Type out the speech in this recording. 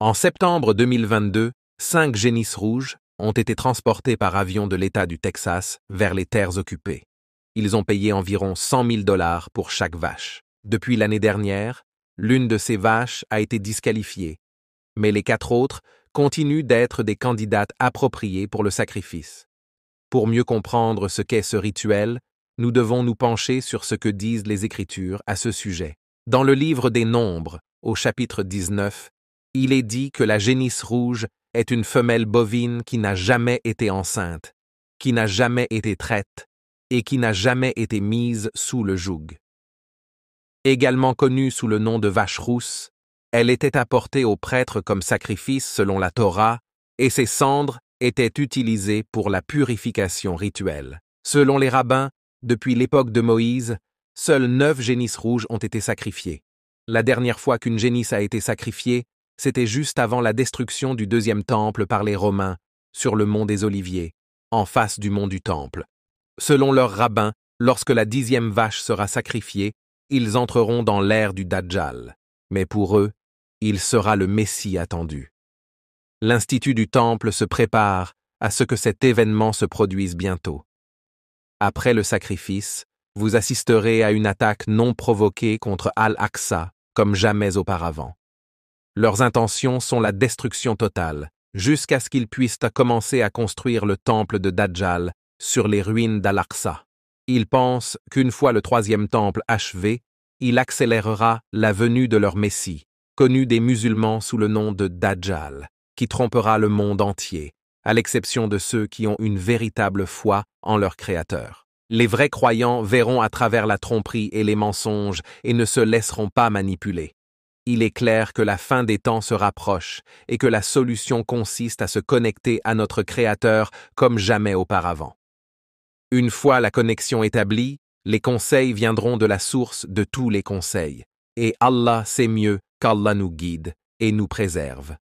En septembre 2022, cinq génisses rouges ont été transportées par avion de l'État du Texas vers les terres occupées. Ils ont payé environ 100 000 dollars pour chaque vache. Depuis l'année dernière, l'une de ces vaches a été disqualifiée, mais les quatre autres continuent d'être des candidates appropriées pour le sacrifice. Pour mieux comprendre ce qu'est ce rituel, nous devons nous pencher sur ce que disent les Écritures à ce sujet. Dans le livre des Nombres, au chapitre 19, il est dit que la génisse rouge est une femelle bovine qui n'a jamais été enceinte, qui n'a jamais été traite et qui n'a jamais été mise sous le joug. Également connue sous le nom de vache rousse, elle était apportée aux prêtres comme sacrifice selon la Torah, et ses cendres étaient utilisées pour la purification rituelle. Selon les rabbins, depuis l'époque de Moïse, seules neuf génisses rouges ont été sacrifiées. La dernière fois qu'une génisse a été sacrifiée, c'était juste avant la destruction du deuxième temple par les Romains, sur le mont des Oliviers, en face du mont du Temple. Selon leurs rabbins, lorsque la dixième vache sera sacrifiée, ils entreront dans l'ère du Dajjal. Mais pour eux, il sera le Messie attendu. L'Institut du Temple se prépare à ce que cet événement se produise bientôt. Après le sacrifice, vous assisterez à une attaque non provoquée contre Al-Aqsa, comme jamais auparavant. Leurs intentions sont la destruction totale, jusqu'à ce qu'ils puissent commencer à construire le temple de Dajjal sur les ruines d'Al-Aqsa. Ils pensent qu'une fois le troisième temple achevé, il accélérera la venue de leur Messie, connu des musulmans sous le nom de Dajjal, qui trompera le monde entier, à l'exception de ceux qui ont une véritable foi en leur Créateur. Les vrais croyants verront à travers la tromperie et les mensonges et ne se laisseront pas manipuler. Il est clair que la fin des temps se rapproche et que la solution consiste à se connecter à notre Créateur comme jamais auparavant. Une fois la connexion établie, les conseils viendront de la source de tous les conseils, et Allah sait mieux qu'Allah nous guide et nous préserve.